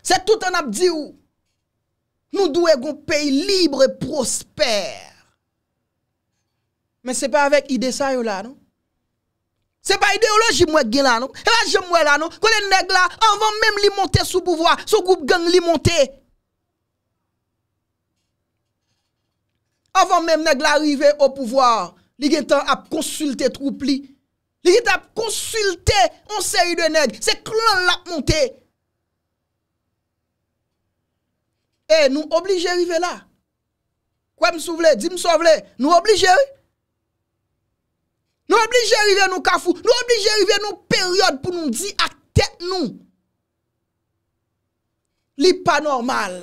Se tout an ap di ou, nou dou e goup pey libre et prospère. Men se pa avèk ide sa yo la nou? Se pa ide yo la jimwe gen la nou? E la jimwe la nou? Ko le neg la, an van mèm li monte sou pouvoa, son goup gang li monte pouvoa. Avon menm neg la rive ou pouvoar, li gen tan ap konsulte troupli. Li gen tan ap konsulte on seri de neg, se klon la monte. E, eh, nou oblige rive la. Kwa m sou vle? Di m sou vle? Nou oblige rive. Nou oblige rive nou kafou. Nou oblige rive nou peryode pou nou di akte nou. Li pa normal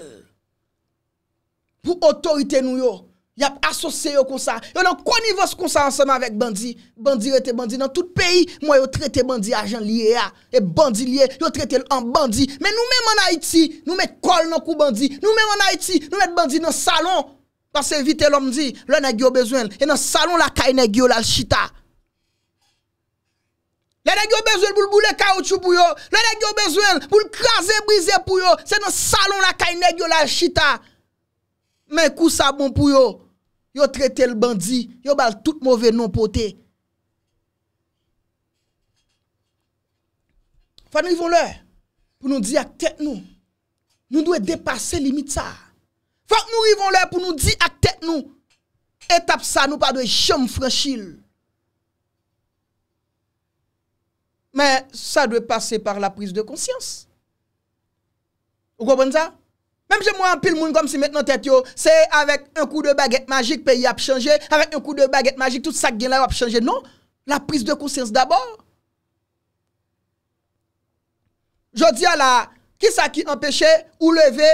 pou otorite nou yo. yap asosye yo konsa, yo nan konivos konsa ansama vek bandi, bandi rete bandi nan tout peyi, mwen yo trete bandi a jan liye ya, e bandi liye, yo trete an bandi, men nou men man Haiti, nou men kol nan kou bandi, nou men man Haiti, nou men bandi nan salon, pan se vite lom di, le ne gyo bezwen, e nan salon la kai ne gyo la l chita, le ne gyo bezwen pou l boule kaoutu pou yo, le ne gyo bezwen pou l kraze brize pou yo, se nan salon la kai ne gyo la l chita, men kousa bon pou yo, yo trete l bandi, yo bal tout mouve non pote. Fak nou rivon lè, pou nou di ak tek nou, nou dwe depase limit sa. Fak nou rivon lè, pou nou di ak tek nou, etap sa nou pa dwe chom franchil. Men sa dwe pase par la pris de konsyans. Ou kwa bon za? Mem jè mwen an pil moun gom si met nan tèt yo. Se avèk an kou de bagèt magik, peyi ap chanje. Avèk an kou de bagèt magik, tout sak gen la ap chanje. Non, la pris de konsens d'abord. Jò di ala, ki sa ki an peche, ou leve,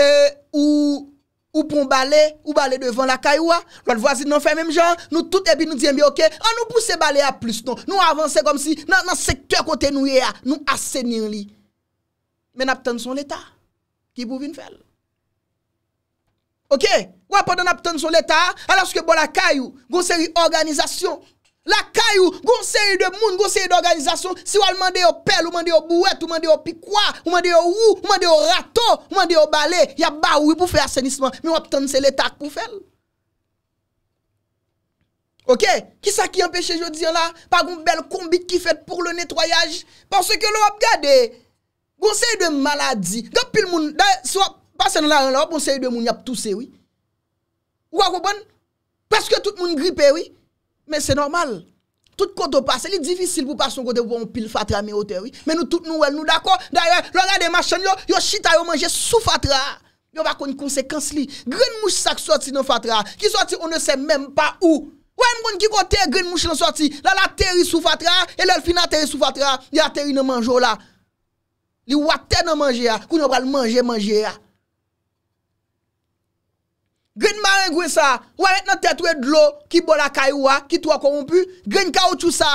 euh, ou pon bale, ou bale devan la kaywa. Lòl vwazid nan fè mèm jan, nou tout ebi nou dièm bi ok, an nou bouse bale a plus non. Nou avansè gom si, nan sektè kote nou ye a, nou asè ni an li. Men ap ten son l'état. ki pou vin fel. Ok? Ou apotan apotan sou l'Etat, alaske bo la kayou, gonseri organizasyon, la kayou, gonseri de moun, gonseri de organizasyon, si wale mande yo pel, ou mande yo bouwet, ou mande yo pikwa, ou mande yo ou, ou mande yo rato, ou mande yo bale, ya ba ou pou fè asenisman, mi wap ton se l'Etat pou fel. Ok? Kisa ki empèche jo diyan la? Pa goun bel koumbi ki fèd pou le netroyaj, panse ke lou ap gadey, Gon se yi de maladi. Gap pil moun. Daya, si wap pase nan la ran la wap, Gon se yi de moun yap tousi wii. Wak wap bon? Peske tout moun gripe wii. Men se normal. Tout koto pase. Li difisil pou pason kote wap wap moun pil fatra me ote wii. Men nou tout nou el nou dako. Daya, lora de machan yo, Yo shit a yo manje sou fatra. Yo wak kon konsekans li. Gren mouch sak sorti nan fatra. Ki sorti, wane se men pa ou. Wane moun ki kote gren mouch nan sorti. Lala teri sou fatra. E lal fina teri sou fatra. Ya teri nan li wate nan manje ya, koun yon pral manje manje ya. Gren maringwen sa, waret nan tetwe dlo, ki bola kaywa, ki to akoronpu, gren kaoutou sa,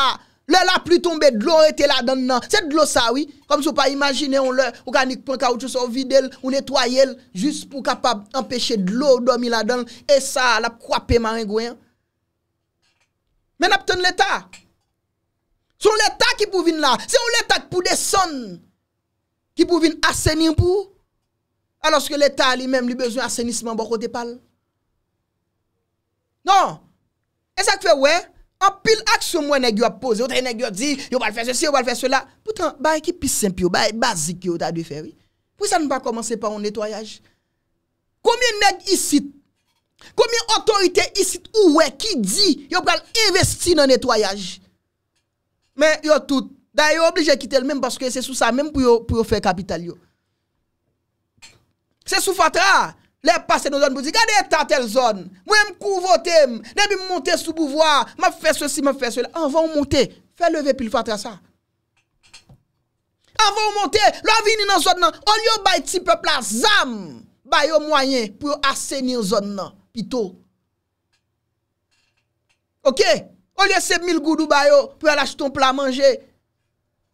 lè la pli tombe dlo, rete la dan nan. Se dlo sa, oui, kom sou pa imagine, ou kanik pon kaoutou sa, ou vide l, ou netoyel, jist pou kapab empèche dlo, ou domi la dan, e sa, la kwape maringwen. Men ap toun l'etak, sou l'etak ki pou vin la, se ou l'etak pou deson, Ki pou vin asenin pou? Aloske l'Etat li menm li bezwen asenisman bo kote pal? Non! E sa kwe we? An pil aksyon mwen neg yo apose. Ote neg yo di, yo bal fè se si, yo bal fè se la. Poutan, bay ki pis senpio, bay basik yo ta di fè, oui? Pou sa nou pa komanse pa ou netoyaj? Komi neg isit? Komi otorite isit ou we ki di, yo bal investi nan netoyaj? Men yo tout. Da yo oblije kite l menm baske se sou sa menm pou yo pou yo fe kapital yo. Se sou fatra, le pase nou zon pou di, gade ta tel zon? Mwenm kou votem, nebi mwonte sou bouvoar, ma fe sou si, ma fe sou la. An van mwonte, fe leve pi l fatra sa. An van mwonte, l avini nan zon nan, olyo bay ti pepla zam, bay yo mwayen pou yo aseni yo zon nan, pito. Ok, olyo se mil goudou bay yo pou yo l achiton pou la manje, pito.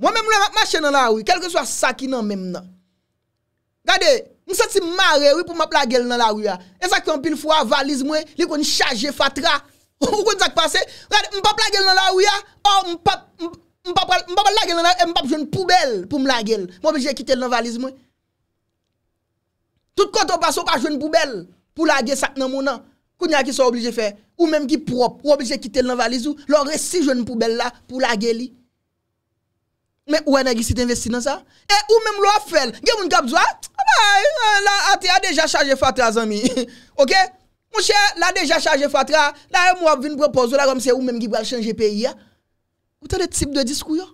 Mwen men mwen ap mache nan la ou, kelke sou a sak nan menm nan. Gade, mwen se ti mare ou pou mwen ap lage nan la ou ya. E sak kampil fwa valiz mwen, li kon chaje fatra. Kon kon sak pase, mwen pap lage nan la ou ya, mwen pap lage nan la ou, mwen pap jwen poubel pou mwen lage. Mwen oblije kite nan valiz mwen. Tout koto baso pa jwen poubel, pou lage sak nan mounan, kon yon a ki sou oblije fe. Ou menm ki prop, ou oblije kite nan valiz ou, lor re si jwen poubel la pou lage li. Men ou ene gisi te investi nan sa? E ou menm lo a fel? Gen moun kap zwa? La a te a deja chaje fatra zan mi. Ok? Mouche, la a deja chaje fatra. La e mou ap vin propozo la kom se ou menm gibi al chanje peyi ya. Ou te de tip de diskou yo?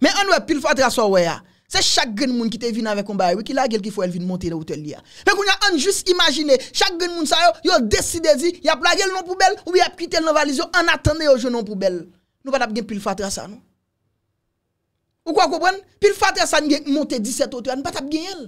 Men an wè pil fatra sa wè ya. Se chak gen moun ki te vin avek ombay wè ki la gel ki fò el vin monte la ou tel li ya. Men koun ya an jous imagine, chak gen moun sa yo, yo deside zi, yap la gel nan poubel ou yap kitel nan valiz yo, an atende yo jo nan poubel. Nou pat ap gen pil fatra sa nou? Ou kwa koupwen? Pil fatre sa nge monte 17 otyan, patap gen yel.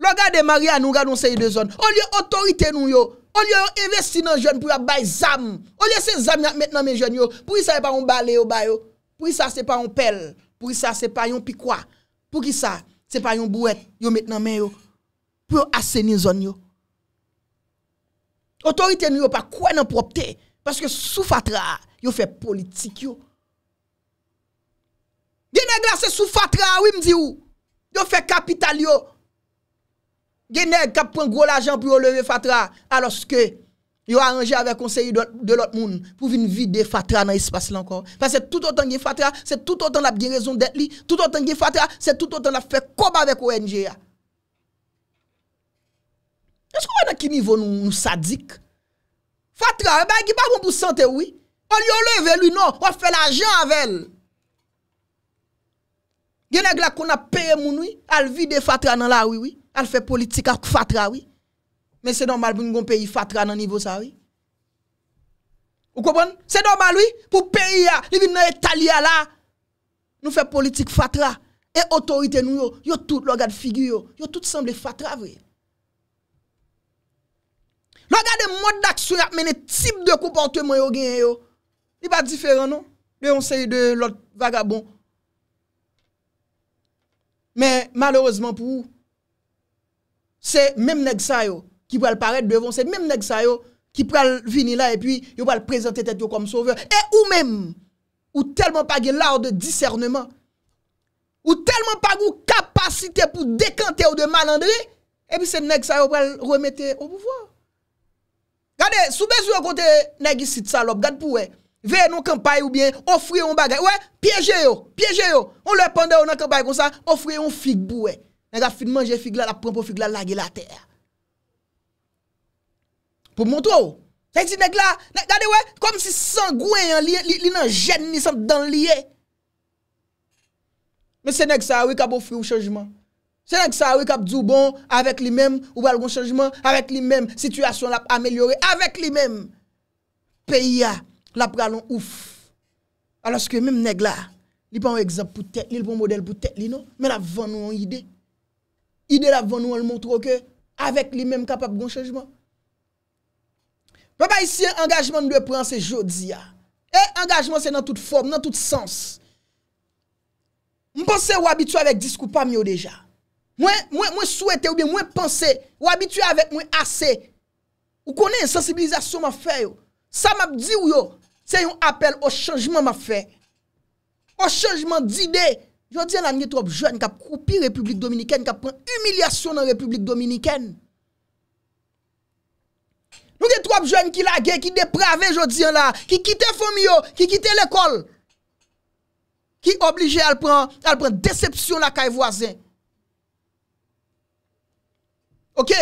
Lo gade maria nou, gade nou se yi de zon. Olye otorite nou yo. Olye yon investi nan joun pou yon bay zam. Olye se zam yon met nan men joun yo. Pou yisa yon pale yo bay yo. Pou yisa se pa yon pel. Pou yisa se pa yon pikwa. Pou yisa se pa yon bouet yo met nan men yo. Pou yon aseni zon yo. Otorite nou yo pa kwen an propte. Paske sou fatra yo fe politik yo. Genèk la se sou fatra, yo fè kapital yo. Genèk kap pren gwo l'ajan pou yo leve fatra, aloske yo a anje avè konseyi de l'ot moun pou vin vide fatra nan espasy lankon. Fè se tout otan gen fatra, se tout otan ap gen rezon det li, tout otan gen fatra, se tout otan ap fè kob avèk o enje ya. Esko wè nan ki nivou nou sadik? Fatra, wè nan ki bag moun pou sante wè, yo leve li nou, yo fè l'ajan avèl. Genèk la kon ap pèye moun wè, al vide fatra nan la wè wè. Al fè politik ak fatra wè. Men se donbal pou nou kon pèye fatra nan nivou sa wè. Ou kobon? Se donbal wè, pou pèye ya, li vin nan etal ya la. Nou fè politik fatra. E otorite nou yo, yo tout lo gade figi yo. Yo tout san de fatra wè. Lo gade mod d'aksyon ya, men e tip de koupantwe mwen yo genye yo. Li ba diferan nou? Li yon se yi de lot vagabon. Mais malheureusement pour c'est même nèg qui va paraître devant, c'est même nèg qui va venir là et puis yo va présenter tête comme sauveur et ou même ou tellement pas l'art de discernement ou tellement pas de capacité pour décanter ou de malandrer et puis c'est nèg ça le remettre au pouvoir regardez sous besoin côté nèg ici salope regardez pour Veye nou kampay oubyen, ofre yon bagay. Ouè, pyeje yo, pyeje yo. On lè pandè ou nan kampay kon sa, ofre yon fig bouè. Nèk ap fin manje fig la, la pran pou fig la lage la ter. Pou mwonto ou? Sè yi di nèk la, nèk gade ouè, kom si sangouè yon liye, li nan jen ni san dan liye. Mè sè nèk sa a wè kap ofre yon chanjman. Sè nèk sa a wè kap djou bon, avèk li mèm, oubal goun chanjman, avèk li mèm, situasyon ap amelyore, avèk li mèm. Pè ya. La pralon ouf. Aloske mèm neg la, li pou an ekzap pou tek li, li pou an model pou tek li nou, mè la van nou an ide. Ide la van nou an l'mon troke, avèk li mèm kapap goun chanjman. Mèm pa isi, engajman nou dwe pranse jodi ya. E engajman se nan tout form, nan tout sens. Mpense ou abitou avèk disku pa myo deja. Mwen souwete ou de mwen pense, ou abitou avèk mwen ase. Ou konen sensibilizasyon ma fè yo. Sa map di ou yo, Se yon apel o chanjman ma fe, o chanjman d'ide, jodi an la nye trop jwen kap koupi Republik Dominiken, kap pren humilyasyon nan Republik Dominiken. Nou gen trop jwen ki lage, ki deprave jodi an la, ki kite fomyo, ki kite l'ekol, ki oblige al pren al pren decepsyon la kay voazen. Ok?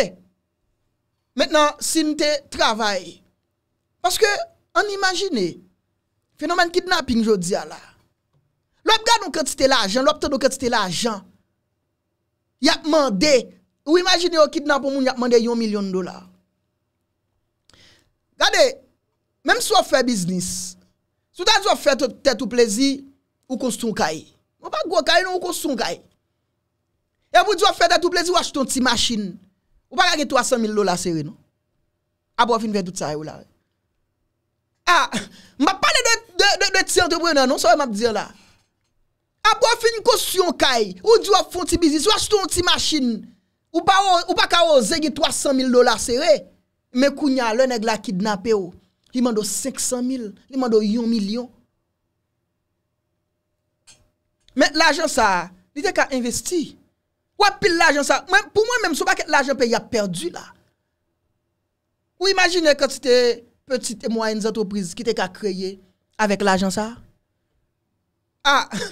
Mwen nan, sin te travay. Paske, An imajine fenomen kidnapping jo diya la. Lop gade ou kèti te la ajan, lop te do kèti te la ajan. Yakman de, ou imajine ou kidnap ou moun yakman de yon milyon dola. Gade, menm sou ou fè biznis, sou ta dò fè tè tou plezi, ou kons ton kaye. Ou pa gò kaye nou kons ton kaye. E mwou dò fè tè tou plezi, ou ashton ti masin. Ou pa gage 300 mil lola sewe nou. Abo fin ve dout sa e ou la we. A, ah, m ap pale de ti entreprenè, non sa wè m ap diè la. A ah, pou bon, a fi n kosyon kay, ou di wap foun ti bizis, wap foun ti machin, ou pa ka ou zegi 300 mil dola sè wè, mè kounya lè neg la kidnapè ou, oh. li mando 500 mil, li mando 1 milyon. Mè l'ajan sa, li dek a investi. Wè pil l'ajan sa, pou mè mèm sou pa ket l'ajan pe y a perdu la. Ou imagine kwen ti te... Peti temoyen z'antopriz ki te ka kreye. Avek l'ajan sa? Ha! Ah,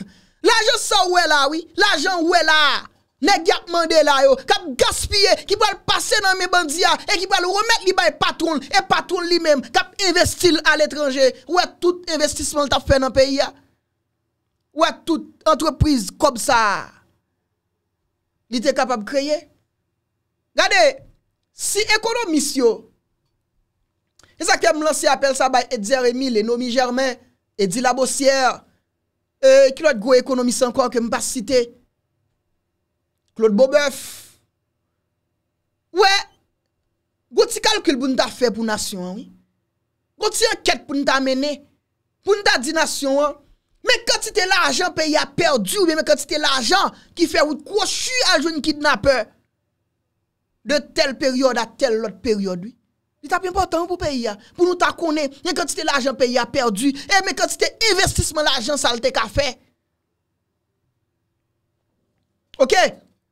l'ajan sa ouwe la, oui! L'ajan ouwe la! Ne gyap mande la yo! Kap gaspye! Ki pou al pase nan me bandiya! E ki pou al remek li bay patron! E patron li mem! Kap investil al etranje! Ouwe tout investisman ta fe nan peyi ya! Ouwe tout antropriz kom sa! Ni te kapab kreye? Gade! Si ekonomis yo! E zake m lanse apel sa bay Edzi R. Emil, E nomi Germen, Edzi Labosier, E kilot go ekonomi san kwa ke m pa site, Claude Boboff, Ouè, Goti kalkil pou nita fe pou nasyon, Goti an ket pou nita mene, Pou nita di nasyon, Me kati te la ajan pe ya perdi, Me kati te la ajan ki fe wot kwa chou a joun kidnapper, De tel periode a tel lot periode, Ouè, Li ta pi important pou P.I.A. pou nou ta konen. Nyen kante ti te l'ajan P.I.A. perdu. E men kante ti te investisman l'ajan sa l'te ka fe. Ok?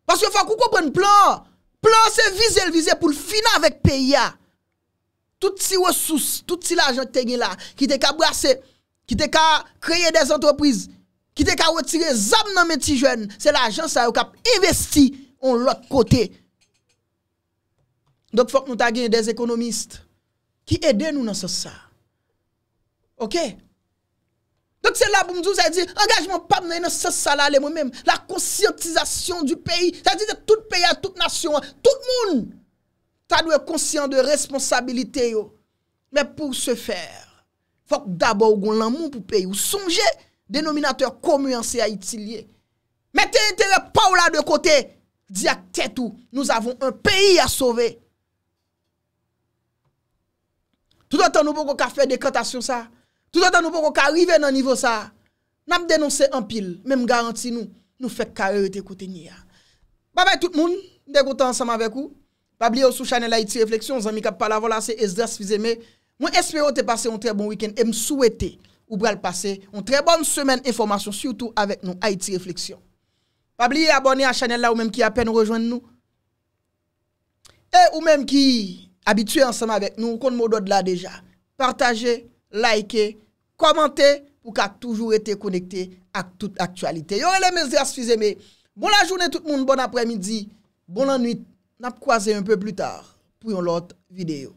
Paske fwa kou kou pren plan. Plan se vize l'vize pou l'fina vek P.I.A. Touti wosous, touti l'ajan te gen la. Ki te ka brase, ki te ka kreye des antropriz. Ki te ka wotire zan nan meti jwen. Se l'ajan sa yo kap investi on l'ot kote. Dok fok nou ta genye des ekonomist ki ede nou nan se sa. Ok? Dok se la boumdou, sa di, angajman pa mnen nan se sa la le mwen menm, la konsyantizasyon du peyi, sa di de tout peyi a tout nasyon, tout moun, ta dwe konsyant de responsabilite yo. Men pou se fer, fok daba ou goun lan moun pou peyi, ou sonje denominateur komuansi a itiliye. Men te, te, te, pa ou la de kote, di ak tet ou, nou avon un peyi a sovey. Tout an tan nou pou kou ka fè dekotasyon sa. Tout an tan nou pou kou ka rive nan nivou sa. Nan m denonsè an pil, men m garanti nou, nou fèk kare te kote nye a. Ba bay tout moun, dekote ansanm avek ou. Ba blye ou sou chanel la iti refleksyon, zan mi kap pala volase, ez dras fizeme. Mwen espere ou te pase un tre bon week-end, e m souwete ou bral pase un tre bon semen informasyon, syoutou avek nou a iti refleksyon. Ba blye abone a chanel la ou menm ki apen rejoen nou. E ou menm ki... Abitue ansama vek nou, kon mou do de la deja. Partaje, like, komante pou ka toujou ete konekte ak tout aktualite. Yon le meze asfize me. Bon la jounen tout moun, bon apremidi, bon anuit. Nap kwaze un peu plu tar pou yon lot videyo.